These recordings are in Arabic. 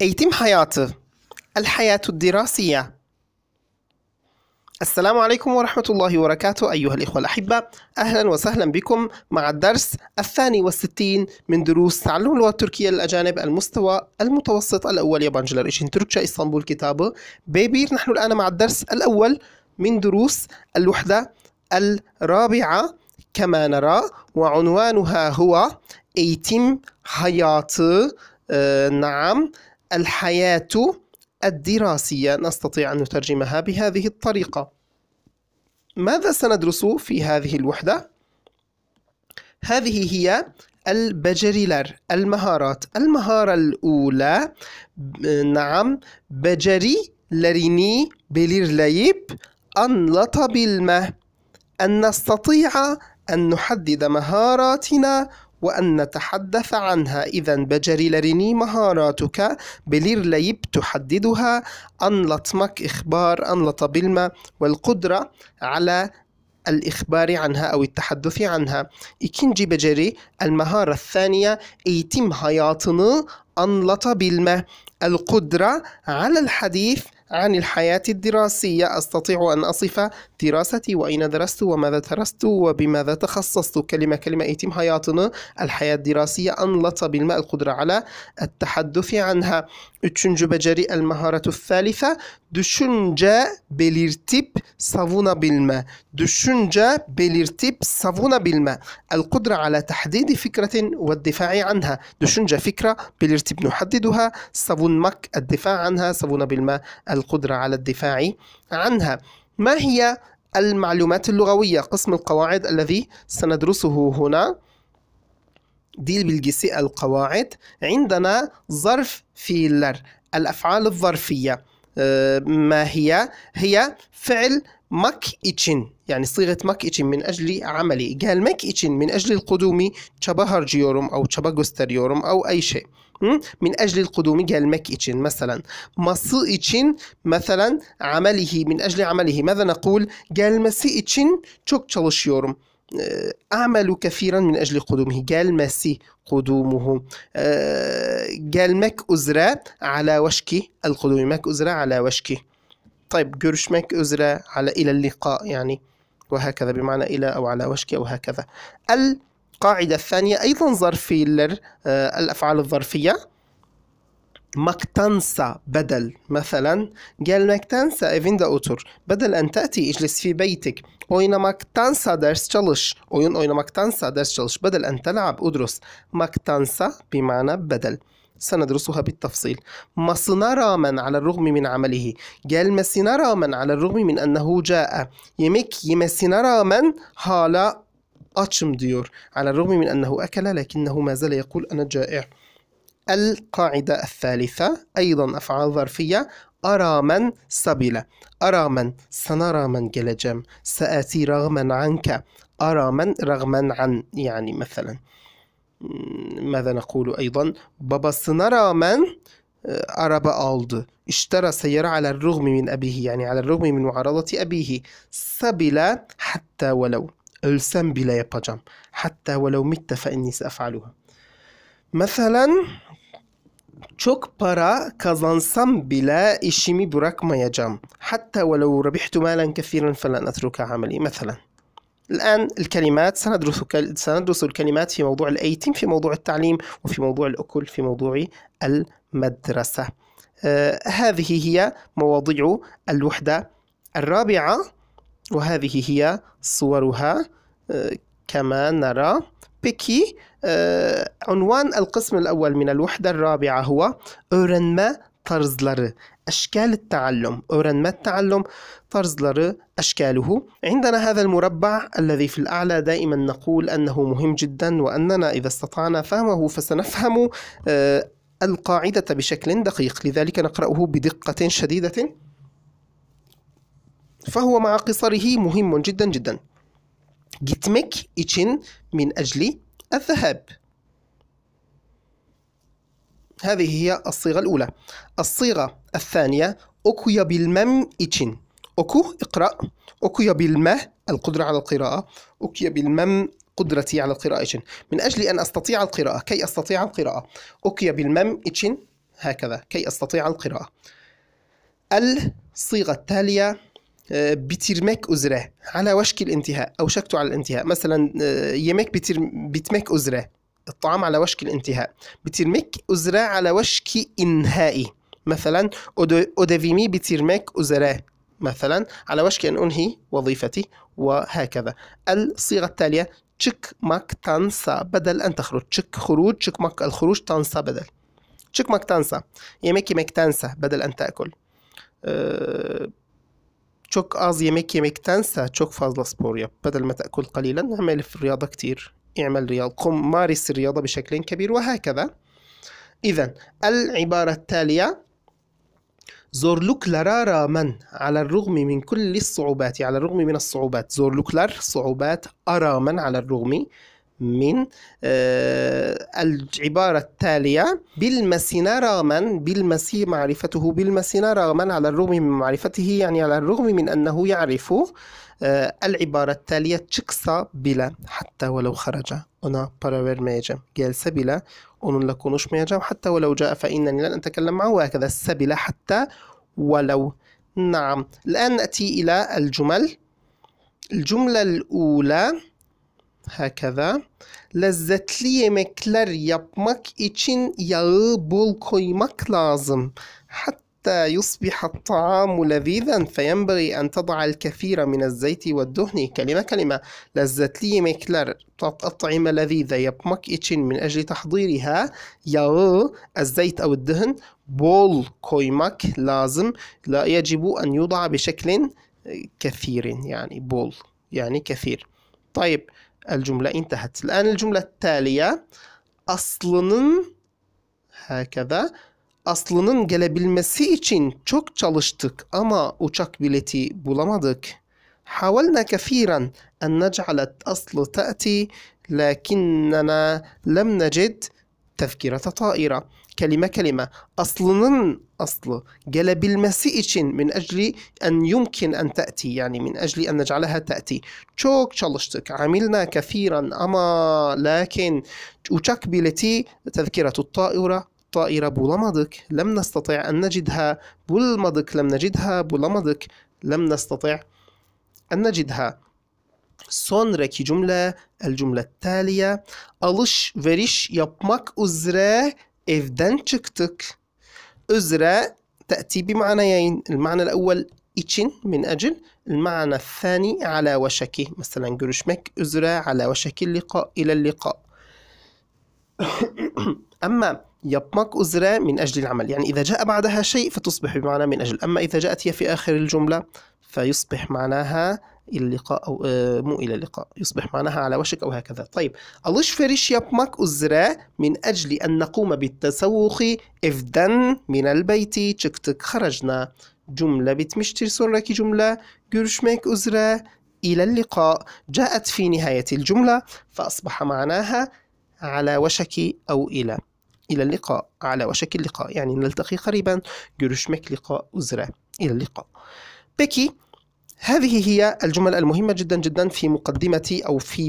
eğitim hayatı الحياة الدراسية السلام عليكم ورحمة الله وبركاته أيها الإخوة الأحبة أهلا وسهلا بكم مع الدرس الثاني والستين من دروس تعلم اللغة التركية للأجانب المستوى المتوسط الأول يابانجلر إشين تركيا إسطنبول كتابه بيبير نحن الآن مع الدرس الأول من دروس الوحدة الرابعة كما نرى وعنوانها هو أيتم hayatı آه، نعم الحياة الدراسية نستطيع أن نترجمها بهذه الطريقة ماذا سندرس في هذه الوحدة؟ هذه هي البجريلر المهارات المهارة الأولى نعم بجري لريني بلير أن أنلط بالماء أن نستطيع أن نحدد مهاراتنا وأن نتحدث عنها إذا بجري لريني مهاراتك بلير ليب تحددها أن لطمك إخبار أن بالما والقدرة على الإخبار عنها أو التحدث عنها إكينجي بجري المهارة الثانية إيتم eğitim أن anlatabilme القدرة على الحديث عن الحياة الدراسية أستطيع أن أصف دراستي وأين درست وماذا درست وبماذا تخصصت كلمة كلمة إيتم حياتنا الحياة الدراسية أنلط بالماء القدرة على التحدث عنها Üçüncü beceri el maharatu thalife düşünce belirtip savunabilme. Düşünce belirtip savunabilme. El kudra ala tahdidi fikretin ve difa'i anha. Düşünce fikra belirtip nuhaddiduha savunmak el difa' anha savunabilme. El kudra ala difa'i anha. ما هي المعلومات اللغوية قسم القواعد الذي سندرسه هنا؟ دي بالجسي القواعد عندنا ظرف فيلر الأفعال الظرفية آه، ما هي هي فعل مك إتشن يعني صيغة مك إتشن من أجل عملي قال مك إتشن من أجل القدوم تشبهر جيورم أو يورم أو أي شيء من أجل القدوم قال مك إتشن مثلا مصي إتشن مثلا عمله من أجل عمله ماذا نقول قال مسي إتشن çok çalışıyorum آه، أعملوا كثيرا من أجل قدومه قال ماسي قدومه آه، قال ماك أزرى على وشك القدوم ماك أزرى على وشك طيب جورش ماك أزرى على إلى اللقاء يعني وهكذا بمعنى إلى أو على وشك أو هكذا القاعدة الثانية أيضا ظرفي للأفعال آه، الظرفية مكتنسا بدل مثلا جال إفين دا اوتر بدل أن تأتي اجلس في بيتك. درس ders çalış. اوين oynamaktansa درس çalış. بدل أن تلعب ادرس. مكتنسا بمعنى بدل. سندرسها بالتفصيل مصنا راما على الرغم من عمله gelmesine rağmen على الرغم من أنه جاء يمك yemesine rağmen هالا أتشم ديور على الرغم من أنه أكل لكنه ما زال يقول أنا جائع القاعدة الثالثة أيضا أفعال ظرفية أرى من سبيل أرى من سنرى من جلجم سآتي رغما عنك أرى من رغما عن يعني مثلا ماذا نقول أيضا بابا سنرى من أه، أرب ألد اشترى سيارة على الرغم من أبيه يعني على الرغم من معارضة أبيه سبلا حتى ولو ölsem بلا yapacağım. حتى ولو مت فإني سأفعلها. مثلا çok para kazansam bile işimi bırakmayacağım. Hatta ولو ربحت مالا كثيرا فلن أترك عملي مثلا الآن الكلمات سندرس سندرس الكلمات في موضوع الأيتم في موضوع التعليم وفي موضوع الأكل في موضوع المدرسة آه هذه هي مواضيع الوحدة الرابعة وهذه هي صورها آه كما نرى بيكي آه، عنوان القسم الأول من الوحدة الرابعة هو أورنما طرزلر أشكال التعلم أورنما التعلم طرزلر أشكاله عندنا هذا المربع الذي في الأعلى دائما نقول أنه مهم جدا وأننا إذا استطعنا فهمه فسنفهم آه، القاعدة بشكل دقيق لذلك نقرأه بدقة شديدة فهو مع قصره مهم جدا جدا gitmek için min أجل الذهاب هذه هي الصيغة الأولى الصيغة الثانية أكوي بالمم إتشن أكو اقرأ أكوي بالما القدرة على القراءة أكوي بالمم قدرتي على القراءة إتشن من أجل أن أستطيع القراءة كي أستطيع القراءة أكوي بالمم إتشن هكذا كي أستطيع القراءة الصيغة التالية bitirmek آه، üzere على وشك الانتهاء أو شكته على الانتهاء مثلا yemek bitir, bitmek üzere الطعام على وشك الانتهاء بترمك üzere على وشك إنهائي مثلا ödevimi بترمك üzere مثلا على وشك أن أنهي وظيفتي وهكذا الصيغة التالية تشك ماك تانسا بدل أن تخرج تشك خروج تشك ماك الخروج تانسا بدل تشك ماك تانسا يمك يمك تانسا بدل أن تأكل أه çok az yemek yemektense çok fazla spor yap بدل ما تأكل قليلا اعمل في الرياضة كتير اعمل رياضة قم مارس الرياضة بشكل كبير وهكذا إذا العبارة التالية zorluklara rağmen على الرغم من كل الصعوبات يعني على الرغم من الصعوبات zorluklar صعوبات rağmen على الرغم من آه، العبارة التالية بالمسينا رغما بالمسي معرفته بالمسينا رغما على الرغم من معرفته يعني على الرغم من أنه يعرف آه، العبارة التالية تشكسا بلا حتى ولو خرج أنا ona ميجا vermeyeceğim بلا أنون لكونوش ميجا حتى ولو جاء فإنني لن أتكلم معه وهكذا سبلا حتى ولو نعم الآن نأتي إلى الجمل الجملة الأولى Hakeza. Lezzetli yemekler yapmak için yağı bol koymak لازم حتى يصبح الطعام لذيذا فينبغي أن تضع الكثير من الزيت والدهن كلمة كلمة lezzetli yemekler أطعمة لذيذة yapmak إيشن من أجل تحضيرها yağı الزيت أو الدهن بول koymak lazım لا يجب أن يوضع بشكل كثير يعني بول يعني كثير طيب الجملة انتهت الآن الجملة التالية aslının هكذا aslının gelebilmesi için çok çalıştık ama uçak bileti bulamadık. حاولنا كثيرا أن نجعل الأصل تأتي لكننا لم نجد تذكرة طائرة كلمة كلمة أصلن أصل قلب المسيء من أجل أن يمكن أن تأتي يعني من أجل أن نجعلها تأتي شوك تشالشتك عملنا كثيرا أما لكن تشك بلتي تذكرة الطائرة طائرة بولمدك لم نستطع أن نجدها بولمدك لم نجدها بولمدك لم نستطع أن نجدها سون cümle جملة الجملة التالية ألش veriş يبمك üzere evden çıktık üzere تأتي بمعنيين المعنى الأول için من أجل المعنى الثاني على وشكه مثلا görüşmek üzere على وشك اللقاء إلى اللقاء أما يبمك أزرى من أجل العمل يعني إذا جاء بعدها شيء فتصبح بمعنى من أجل أما إذا جاءت هي في آخر الجملة فيصبح معناها اللقاء أو آه، مو إلى اللقاء يصبح معناها على وشك أو هكذا طيب فريش يبمك أزرا من أجل أن نقوم بالتسوق إفدن من البيت تشكتك خرجنا جملة بتمشتر sonraki جملة görüşmek أزرى إلى اللقاء جاءت في نهاية الجملة فأصبح معناها على وشك أو إلى إلى اللقاء على وشك اللقاء يعني نلتقي قريبا görüşmek لقاء أزرى إلى اللقاء بيكي هذه هي الجمل المهمة جدا جدا في مقدمة أو في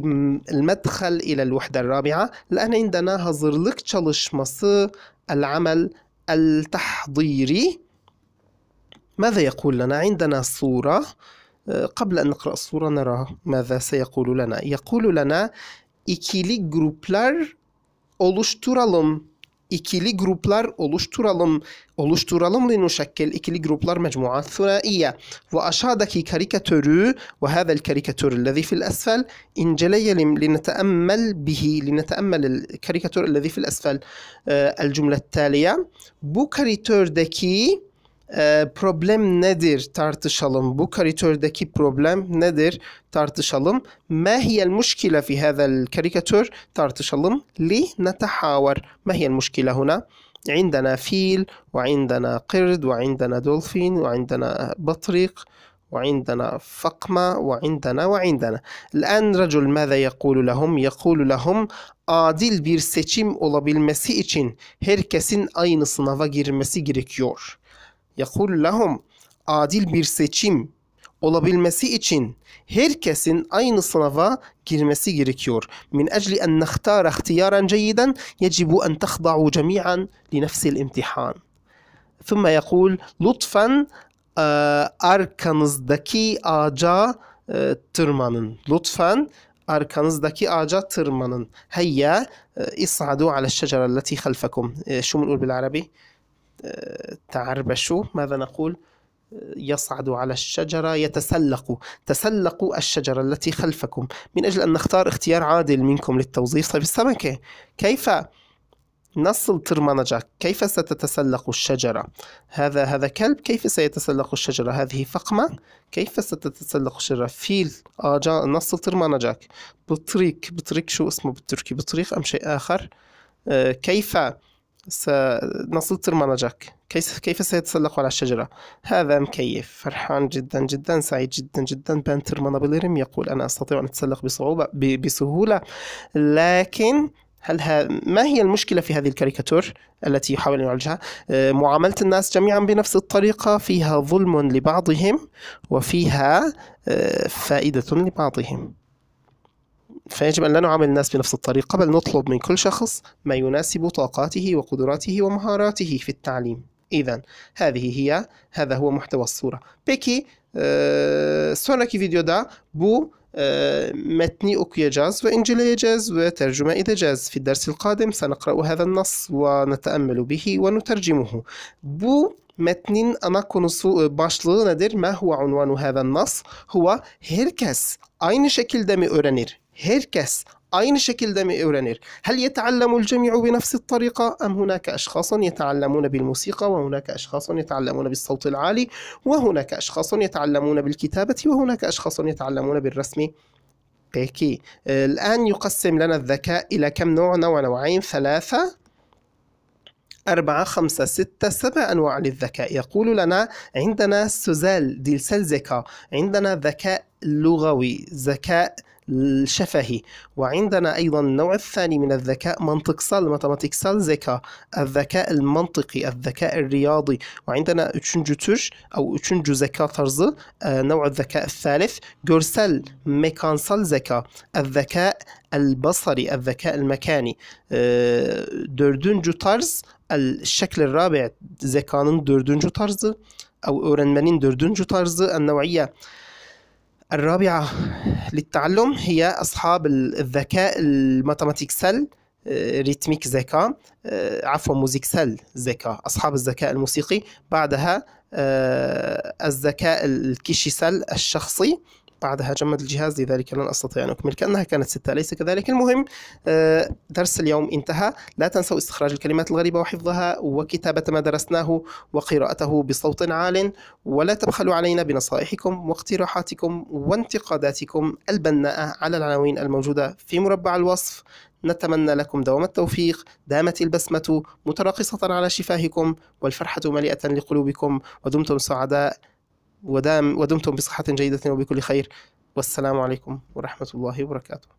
المدخل إلى الوحدة الرابعة لأن عندنا hazırlık çalışması العمل التحضيري ماذا يقول لنا؟ عندنا صورة آه، قبل أن نقرأ الصورة نرى ماذا سيقول لنا يقول لنا إكيلي جروبلر أولوشتورالوم ikili gruplar oluşturalım. Oluşturalım linuşekkel ikili gruplar mecmuat süraiye. Ve aşağıdaki karikatörü ve hâzel karikatör, lezi fil esfel inceleyelim lineteemmel bihi lineteemmel karikatür lezi fil esfel e, el cümle taliye. Bu karikatördeki e, problem nedir tartışalım. Bu karikatürdeki problem nedir tartışalım. Ma hiyel muşkile fi hazel karikatür tartışalım. Li netahavar. Ma hiyel muşkile huna. عندنا فيل وعندنا قرد وعندنا دولفين وعندنا بطريق وعندنا فقمة وعندنا وعندنا الآن رجل ماذا يقول لهم يقول لهم adil bir seçim olabilmesi için herkesin aynı sınava girmesi gerekiyor. yakul lahum adil bir seçim olabilmesi için herkesin aynı sınava girmesi gerekiyor. Min ecli en nahtara ihtiyaran ceyiden yecibu en tahda'u cemi'an li nefsil imtihan. ثم يقول lütfen arkanızdaki ağaca tırmanın. Lütfen arkanızdaki ağaca tırmanın. Hayya is'adu ala şecere allati halfakum. Şu mu bil arabi? تعربشوا ماذا نقول يصعد على الشجرة يتسلق تسلقوا الشجرة التي خلفكم من أجل أن نختار اختيار عادل منكم للتوظيف طيب السمكة كيف نصل ترمانجا كيف ستتسلق الشجرة هذا هذا كلب كيف سيتسلق الشجرة هذه فقمة كيف ستتسلق الشجرة فيل آجا نصل ترمنجك بطريق بطريق شو اسمه بالتركي بطريق أم شيء آخر آه كيف نصلت المناجاك كيف, كيف سيتسلق على الشجرة هذا مكيف فرحان جدا جدا سعيد جدا جدا بانتر بليرم يقول أنا أستطيع أن أتسلق بصعوبة بسهولة لكن هل ها ما هي المشكلة في هذه الكاريكاتور التي يحاول أن يعالجها؟ آه، معاملة الناس جميعا بنفس الطريقة فيها ظلم لبعضهم وفيها آه، فائدة لبعضهم فيجب أن لا نعامل الناس بنفس الطريقة بل نطلب من كل شخص ما يناسب طاقاته وقدراته ومهاراته في التعليم إذا هذه هي هذا هو محتوى الصورة بيكي آه، فيديو دا بو آه، متني أوكي جاز وإنجلي جاز وترجمة إذا جاز في الدرس القادم سنقرأ هذا النص ونتأمل به ونترجمه بو متنين أنا konusu başlığı nedir? ما هو عنوان هذا النص? هو هيركس أين شكل mi أورانير هيركس أين شكلده من إورانير؟ هل يتعلم الجميع بنفس الطريقة أم هناك أشخاص يتعلمون بالموسيقى وهناك أشخاص يتعلمون بالصوت العالي وهناك أشخاص يتعلمون بالكتابة وهناك أشخاص يتعلمون بالرسم؟ بيكي الآن يقسم لنا الذكاء إلى كم نوع نوع نوعين ثلاثة أربعة خمسة ستة سبع أنواع للذكاء يقول لنا عندنا سوزال ديلسلزكا عندنا ذكاء لغوي ذكاء آه الشفهي وعندنا أيضا النوع الثاني من الذكاء منطق سال ماتماتيك سال زكا الذكاء المنطقي الذكاء الرياضي وعندنا üçüncü tür أو üçüncü ذكاء tarzı نوع الذكاء الثالث görsel mekansal ذكاء الذكاء البصري الذكاء المكاني dördüncü آه، tarz الشكل الرابع ذكاء dördüncü tarzı أو öğrenmenin dördüncü tarzı النوعية الرابعة للتعلم هي أصحاب الذكاء الماتماتيك سل آه، ريتميك ذكاء آه، عفوا موزيك سل ذكاء أصحاب الذكاء الموسيقي بعدها آه، الذكاء الكيشي سل الشخصي بعدها جمد الجهاز لذلك لن أستطيع أن أكمل كأنها كانت ستة ليس كذلك المهم آه، درس اليوم انتهى لا تنسوا استخراج الكلمات الغريبة وحفظها وكتابة ما درسناه وقراءته بصوت عال ولا تبخلوا علينا بنصائحكم واقتراحاتكم وانتقاداتكم البناءة على العناوين الموجودة في مربع الوصف نتمنى لكم دوام التوفيق دامت البسمة متراقصة على شفاهكم والفرحة مليئة لقلوبكم ودمتم سعداء ودام ودمتم بصحة جيدة وبكل خير والسلام عليكم ورحمة الله وبركاته